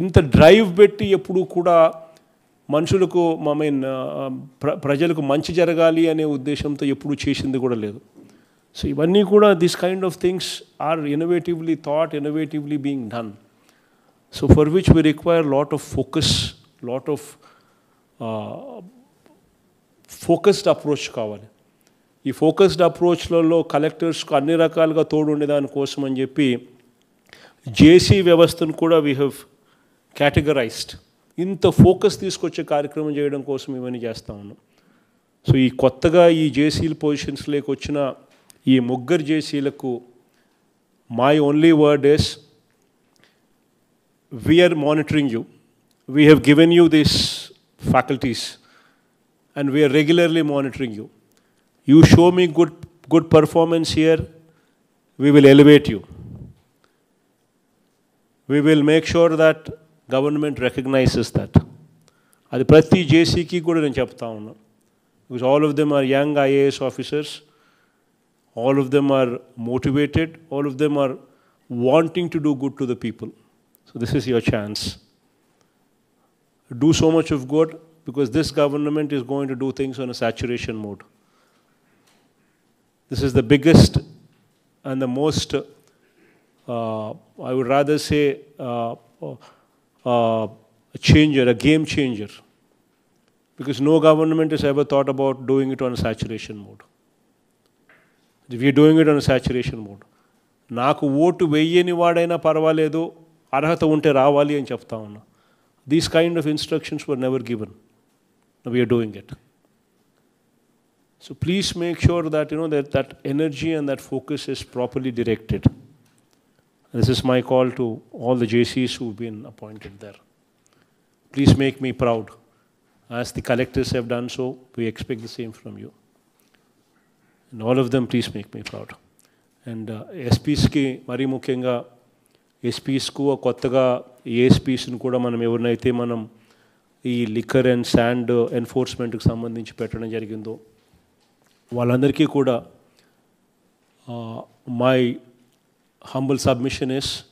ఇంత డ్రైవ్ పెట్టి ఎప్పుడూ కూడా మనుషులకు ఐ మీన్ ప్ర ప్రజలకు మంచి జరగాలి అనే ఉద్దేశంతో ఎప్పుడు చేసింది కూడా లేదు సో ఇవన్నీ కూడా this kind of things are innovatively thought innovatively being done so for which we require lot of focus lot of focused approach కావాలి ఈ ఫోకస్డ్ అప్రోచ్లలో కలెక్టర్స్కు అన్ని రకాలుగా తోడు ఉండేదాని కోసం అని చెప్పి జేసీ వ్యవస్థను కూడా వీ హ్యావ్ కేటగరైజ్డ్ ఇంత ఫోకస్ తీసుకొచ్చే కార్యక్రమం చేయడం కోసం ఇవన్నీ చేస్తా ఉన్నాం సో ఈ కొత్తగా ఈ జేసీల పొజిషన్స్లోకి వచ్చిన ఈ ముగ్గురు జేసీలకు my only word is we're monitoring you we have given you this faculties and we are regularly monitoring you. You show me good, good performance here, we will elevate you. We will make sure that government recognizes that అది ప్రతి జేసీకి కూడా నేను చెప్తా ఉన్నా because all of them are young IAS officers all of them are motivated all of them are wanting to do good to the people so this is your chance do so much of good because this government is going to do things on a saturation mode. This is the biggest and the most, uh, I would rather say, uh, uh, a changer, a game changer. Because no government has ever thought about doing it on a saturation mode. We're doing it on a saturation mode. నాకు vote వేయని వాడైనా పర్వాలేదు అర్హత ఉంటే రావాలి అని చెప్తా ఉన్నా these kind of instructions were never given we're doing it so please make sure that you know that that energy and that focus is properly directed This is my call to all the JCs who've been appointed there. Please make me proud. As the collectors have done so, we expect the same from you. And all of them, please make me proud. And ఎస్పీస్కి మరీ ముఖ్యంగా ఎస్పీస్కు కొత్తగా ఏఎస్పీస్ని కూడా మనం ఎవరినైతే మనం ఈ liquor and sand ఎన్ఫోర్స్మెంట్కి సంబంధించి పెట్టడం జరిగిందో వాళ్ళందరికీ కూడా my humble submission is,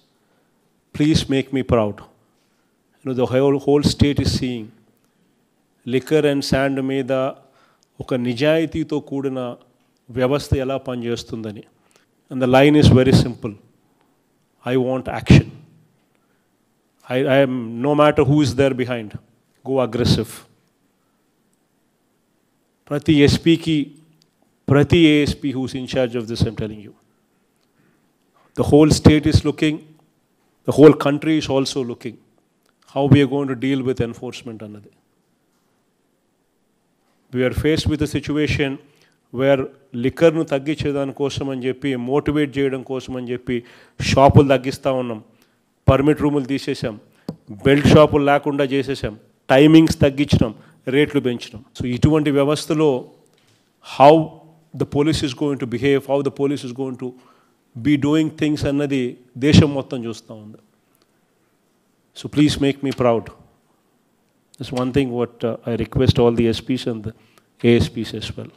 please make me proud. You know, the whole, whole state is seeing. Liquor and sand మీద ఒక నిజాయితీతో కూడిన వ్యవస్థ ఎలా పనిచేస్తుందని and the line is very simple I want action I I'm no matter who is there behind go aggressive ప్రతి ఎస్పీకి ప్రతి ASP who's incharge of this I'm telling you the whole state is looking the whole country is also looking how we gone going to deal with enforcement another. We are faced with where లిక్కర్ను తగ్గించేదాని కోసం అని చెప్పి motivate చేయడం కోసం అని చెప్పి షాపులు తగ్గిస్తూ ఉన్నాం పర్మిట్ రూములు తీసేసాం బెల్ట్ షాపులు లేకుండా చేసేసాం టైమింగ్స్ తగ్గించడం రేట్లు పెంచడం సో ఇటువంటి వ్యవస్థలో how the police is going to behave how the police is going to be doing things అన్నది దేశం మొత్తం చూస్తూ ఉంది so please make me proud this one thing what I request all the SPs and ASPs as well